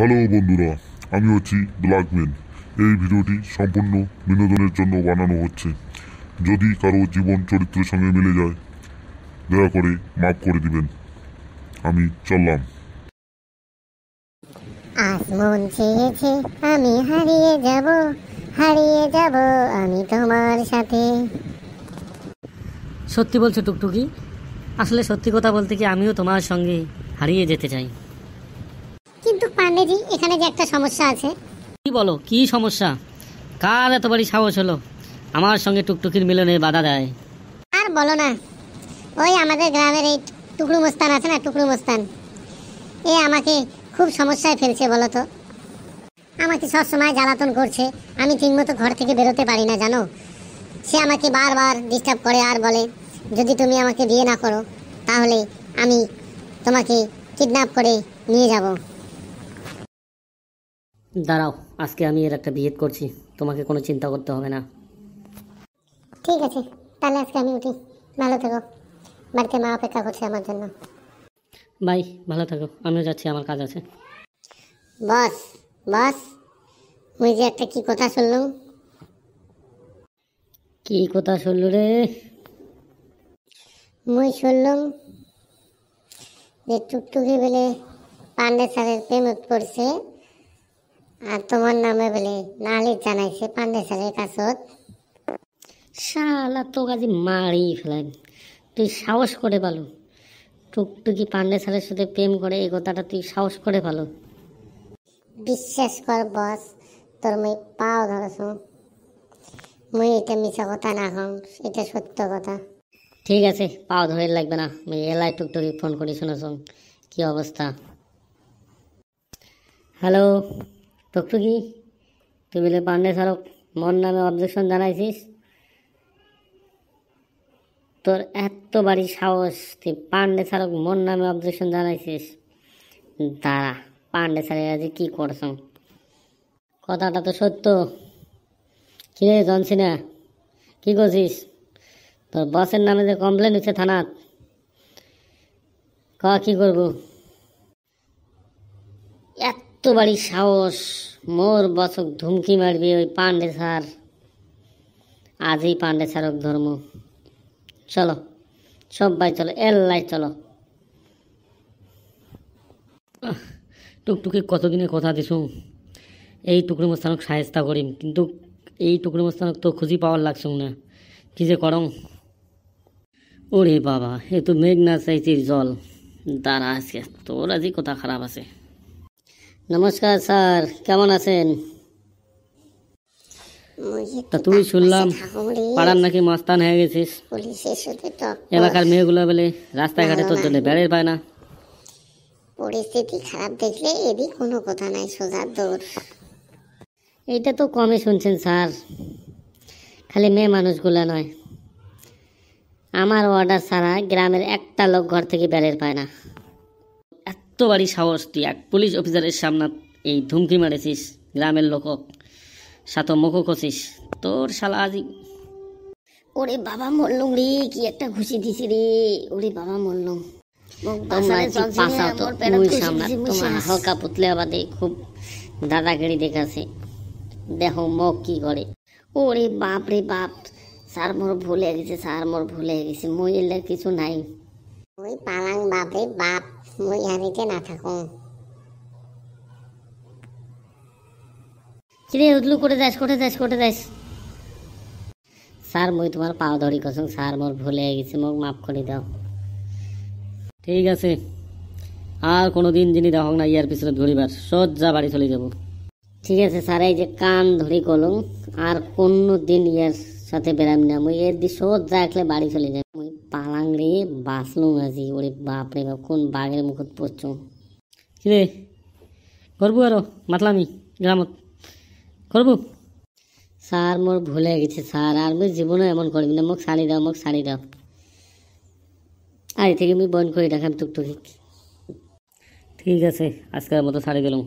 hello বন্ধুরা আমি হচ্ছি ব্ল্যাকম্যান এই ভিডিওটি সম্পূর্ণ বিনোদনের জন্য বানানো হচ্ছে যদি কারো জীবন চরিত্রের সঙ্গে মিলে যায় দয়া করে মাফ করে দিবেন আমি চললাম আসমান চেয়েছে আমি হারিয়ে যাব হারিয়ে যাব আমি তোমার সাথে সত্যি বলছো টুকটুকি আসলে সত্যি কথা বলতে কি আমিও তোমার সঙ্গে হারিয়ে যেতে চাই পান্ডেজি এখানে যে একটা সমস্যা আছে কি বলো কি সমস্যা কার এত বাড়ি সাহস হলো আমার সঙ্গে টুকটুকির মিলনে বাধা দেয় আর বলো না ওই আমাদের গ্রামের এই টুকরু মোস্তান আছে না টুকরু মোস্তান এ আমাকে খুব সমস্যায় ফেলছে বলো তো আমাকে সবসময় জ্বালাতন করছে আমি ঠিকমতো ঘর থেকে বেরোতে পারি না জানো সে আমাকে বারবার ডিস্টার্ব করে আর বলে যদি তুমি আমাকে বিয়ে না করো তাহলে আমি তোমাকে কিডন্যাপ করে নিয়ে যাব দাঁড়াও আজকে আমি এর একটা বিয়ে করছি তোমাকে কোনো চিন্তা করতে হবে না ঠিক আছে তাহলে আজকে আমি উঠি ভালো থেকো বাড়িতে মা অপেক্ষা করছে আমার জন্য বাই ভালো থাকো আমিও যাচ্ছি আমার কাজ আছে বস বস ওই যে একটা কি কথা শুনল কি কথা শুনল রে মুই শুনলাম যে টুকটুকি বলে পান্ডে স্যারের প্রেম পড়ছে আর তোমার নামে বলে নালি জানাইছে পান্ডে স্যারের কাছত শালা তো কাজে মারি ফেলাই তুই সাহস করে পালো টুকটুকি পান্ডে স্যারের সাথে প্রেম করে এই কথাটা তুই সাহস করে পালো বিশ্বাস কর বস তোর মই পাও ধরছ মুই এটা মিছা কথা না হম এটা সত্য কথা ঠিক আছে পাও ধরে লাগবে না আমি এলাই টুকটুকি ফোন করি শুনেছ কি অবস্থা হ্যালো কি তুই বলে পান্ডে স্মারক মোর নামে অবজেকশন জানাইছিস তোর এত বাড়ি সাহস তুই পান্ডে স্মারক মোর নামে অবজেকশন জানাইছিস দাঁড়া পান্ডে স্যারের আজ কী করছ কথাটা তো সত্য জানছি জনসিনা কী করছিস তোর বসের নামে যে কমপ্লেন হচ্ছে থানার ক কী করবো এত বাড়ি সাহস মোর বছক ধুমকি মারবি ওই পাণ্ডে স্যার আজই পাণ্ডে স্যারক ধর্ম চলো সবাই চলো এল্লাই চলো টুকটুকি কতদিনে কথা দিছ এই টুকরি মস্তানক সাহেস্তা করিম কিন্তু এই টুকরি মস্তানক তো খুঁজি পাওয়ার লাগছ না কি যে করম ওরে বাবা এ তো মেঘ না চাইছির জল দাঁড়া আছে তোর আজই কথা খারাপ আছে নমস্কার স্যার কেমন আছেন তা তুই শুনলাম পাড়ার নাকি মাস্তান হয়ে গেছিস এলাকার মেয়েগুলো বলে রাস্তাঘাটে তোর জন্য বেড়ে পায় না পরিস্থিতি খারাপ দেখলে এদি কোনো কথা নাই সোজা দৌড় এইটা তো কমই শুনছেন স্যার খালি মেয়ে মানুষগুলো নয় আমার অর্ডার ছাড়া গ্রামের একটা লোক ঘর থেকে বেড়ের পায় না এত্তবারই সাহস তুই এক পুলিশ অফিসারের সামনে এই ধুমকি মারেছিস গ্রামের লোকক সাত মুখো খসিস তোর শালা আজি ওরে বাবা মল্লুম রে কি একটা ঘুষি দিছি রে ওরে বাবা মল্লুম হকা পুতলে আবাদে খুব দাদাগিরি দেখাছে দেহ মগ কি করে ওরে বাপ রে বাপ স্যার মোর ভুলে গেছে স্যার মোর ভুলে গেছে মই কিছু নাই মুই পালাং বাপরে বাপ মুই হারিতে না থাকো কিরে উদলু করে যাস কোটে যাস কোটে যাস স্যার মুই তোমার পাও ধরি কসম স্যার মোর ভুলে গেছি মোক মাফ করে দাও ঠিক আছে আর কোনো দিন যিনি দেখক না ইয়ার পিছনে ধরিবার সোজা বাড়ি চলে যাব ঠিক আছে স্যার এই যে কান ধরি কলম আর কোনো দিন ইয়ার সাথে বেড়াম না মুই এর দিয়ে সোজা একলে বাড়ি চলে যাই মুই পালাং রে না আজি ওরে বাপরে বাপ কোন বাঘের মুখত পড়ছ কিরে করবো আরো মাতলামি গ্রামত করবো স্যার মোর ভুলে গেছে স্যার আর মোর জীবনও এমন করবি না মোক সারি দাও মোক সারি দাও আর থেকে আমি বন্ধ করে রাখাম টুকটুকি ঠিক আছে আজকের মতো সারি গেলাম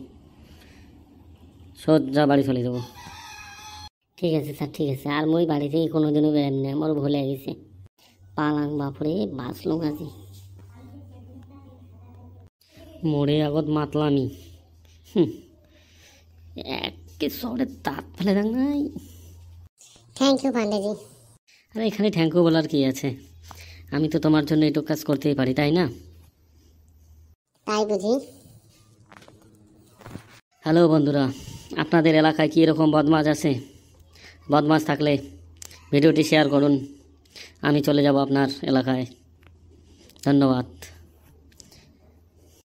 সোজা বাড়ি চলে যাব ঠিক আছে স্যার ঠিক আছে আর মই বাড়িতেই কোনোদিনও বেড়াম না মোর ভুলে গেছে পালাং বাপরে বাঁচলো গাছি মোড়ে আগত মাতলামি একে সরে তাঁত ফেলে দেখ নাই থ্যাংক ইউ পান্ডেজি আরে এখানে থ্যাংক ইউ বলার কি আছে আমি তো তোমার জন্য এটুক কাজ করতেই পারি তাই না তাই বুঝি হ্যালো বন্ধুরা আপনাদের এলাকায় কি এরকম বদমাশ আছে বদমাশ থাকলে ভিডিওটি শেয়ার করুন আমি চলে যাব আপনার এলাকায় ধন্যবাদ